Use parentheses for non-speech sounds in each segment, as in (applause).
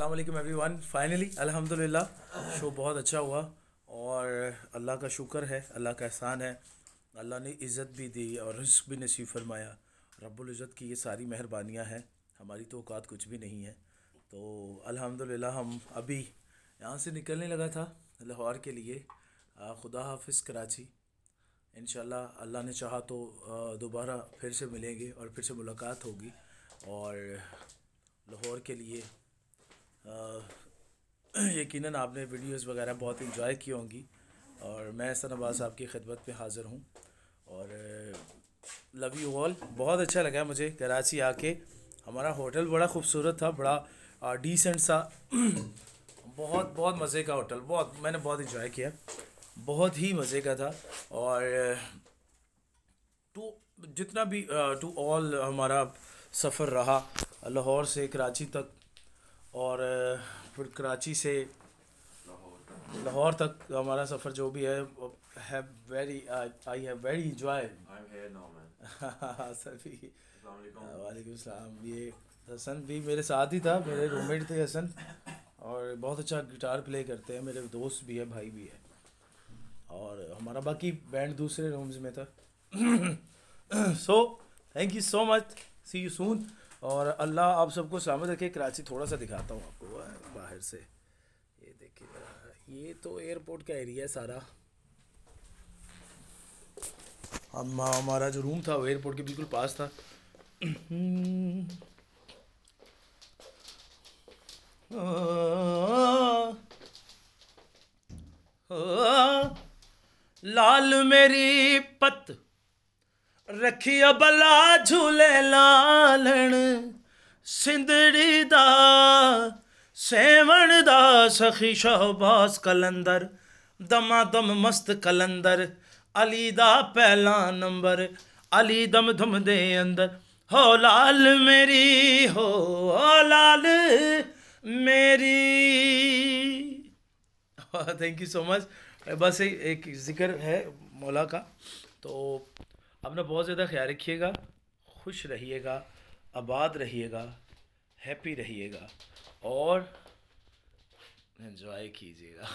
अस्सलाम वालेकुम everyone finally अल्हम्दुलिल्लाह शो बहुत अच्छा हुआ और अल्लाह का शुक्र है अल्लाह का एहसान है अल्लाह ने इज़्ज़त भी दी और रिस्क भी नसीब फरमाया रब्बुल इज़्ज़त की ये सारी मेहरबानियाँ हैं हमारी तो औकात कुछ भी नहीं है तो अल्हम्दुलिल्लाह हम अभी यहाँ से निकलने लगा था लाहौर के लिए खुदा हाफिज़ कराची इन अल्लाह ने चाहा तो दोबारा फिर से मिलेंगे और फिर से मुलाकात होगी और लाहौर के लिए (clears throat) यकीनन आपने वीडियोस वगैरह बहुत इन्जॉय की होंगी और मैं साहब आपकी खिदमत में हाज़िर हूँ और लव यू ऑल बहुत अच्छा लगा मुझे कराची आके हमारा होटल बड़ा खूबसूरत था बड़ा डिसेंट सा (clears throat) बहुत बहुत मज़े का होटल बहुत मैंने बहुत इन्जॉय किया बहुत ही मज़े का था और टू तो जितना भी टू ऑल हमारा सफ़र रहा लाहौर से कराची तक और फिर कराची से लाहौर तक हमारा सफ़र जो भी है very I have very enjoy भी वालेकुम सलाम ये हसन भी मेरे साथ ही था मेरे रूममेट थे हसन और बहुत अच्छा गिटार प्ले करते हैं मेरे दोस्त भी है भाई भी है और हमारा बाकी बैंड दूसरे रूम्स में था so thank you so much see you soon और अल्लाह आप सबको सामने रखे कराची थोड़ा सा दिखाता हूँ आपको बाहर से ये देखिए ये तो एयरपोर्ट का एरिया है सारा हम हमारा जो रूम था वो एयरपोर्ट के बिल्कुल पास था (clears throat) लाल मेरी पत रखी भला झूले लालण सिंदड़ी दा सेवन दा सखी शहबास कलंदर दम मस्त कलंदर अली दा पहला नंबर अली दम दम दे अंदर हो लाल मेरी हो, हो लाल मेरी थैंक यू सो मच बस एक जिक्र है मौला का तो अपना बहुत ज़्यादा ख्याल रखिएगा खुश रहिएगा आबाद रहिएगा हैप्पी रहिएगा और इन्जॉय कीजिएगा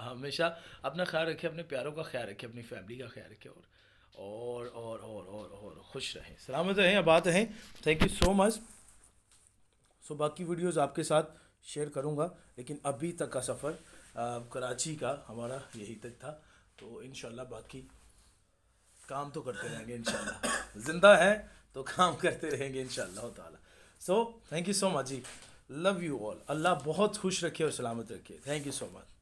(laughs) हमेशा अपना ख्याल रखिए अपने प्यारों का ख्याल रखिए अपनी फैमिली का ख्याल रखिए और और और और और और खुश रहें सलामत रहें आबाद रहें thank you so much so बाकी वीडियोस आपके साथ शेयर करूँगा लेकिन अभी तक का सफ़र कराची का हमारा यही तक था तो इन बाकी काम तो करते रहेंगे इन जिंदा है तो काम करते रहेंगे इन शह so thank you so much जी लव यू ऑल अल्लाह बहुत खुश रखे और सलामत रखे थैंक यू सो मच